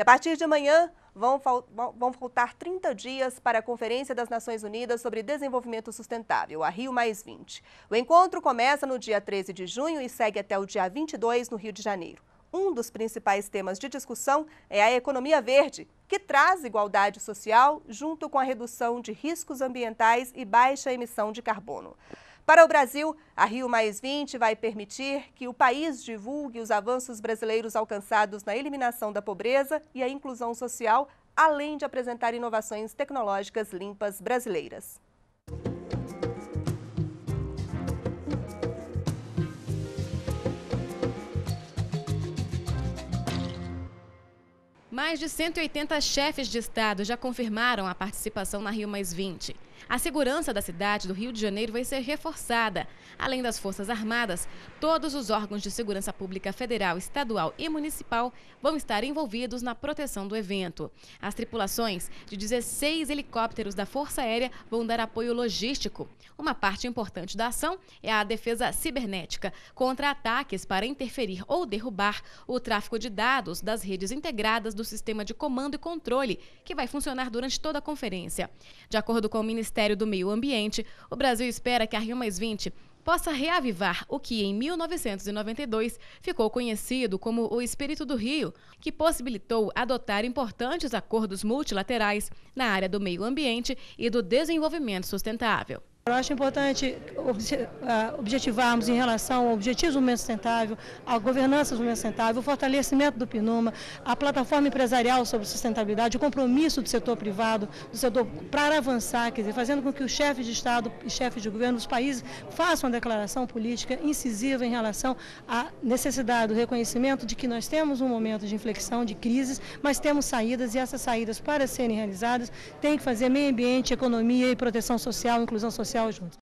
E a partir de amanhã, vão, vão faltar 30 dias para a Conferência das Nações Unidas sobre Desenvolvimento Sustentável, a Rio O encontro começa no dia 13 de junho e segue até o dia 22 no Rio de Janeiro. Um dos principais temas de discussão é a economia verde, que traz igualdade social junto com a redução de riscos ambientais e baixa emissão de carbono. Para o Brasil, a Rio vai permitir que o país divulgue os avanços brasileiros alcançados na eliminação da pobreza e a inclusão social, além de apresentar inovações tecnológicas limpas brasileiras. Mais de 180 chefes de Estado já confirmaram a participação na Rio Mais 20. A segurança da cidade do Rio de Janeiro vai ser reforçada. Além das Forças Armadas, todos os órgãos de segurança pública federal, estadual e municipal vão estar envolvidos na proteção do evento. As tripulações de 16 helicópteros da Força Aérea vão dar apoio logístico. Uma parte importante da ação é a defesa cibernética contra ataques para interferir ou derrubar o tráfego de dados das redes integradas do sistema de comando e controle, que vai funcionar durante toda a conferência. De acordo com o Ministério do Meio Ambiente, o Brasil espera que a Rio possa reavivar o que em 1992 ficou conhecido como o Espírito do Rio, que possibilitou adotar importantes acordos multilaterais na área do meio ambiente e do desenvolvimento sustentável. Eu acho importante ah, objetivarmos em relação ao objetivo do momento sustentável, à governança do momento sustentável, o fortalecimento do PNUMA, a plataforma empresarial sobre sustentabilidade, o compromisso do setor privado, do setor para avançar, quer dizer, fazendo com que os chefes de Estado e chefes de governo dos países façam uma declaração política incisiva em relação à necessidade do reconhecimento de que nós temos um momento de inflexão, de crises, mas temos saídas e essas saídas, para serem realizadas, têm que fazer meio ambiente, economia e proteção social, inclusão social jogos muito.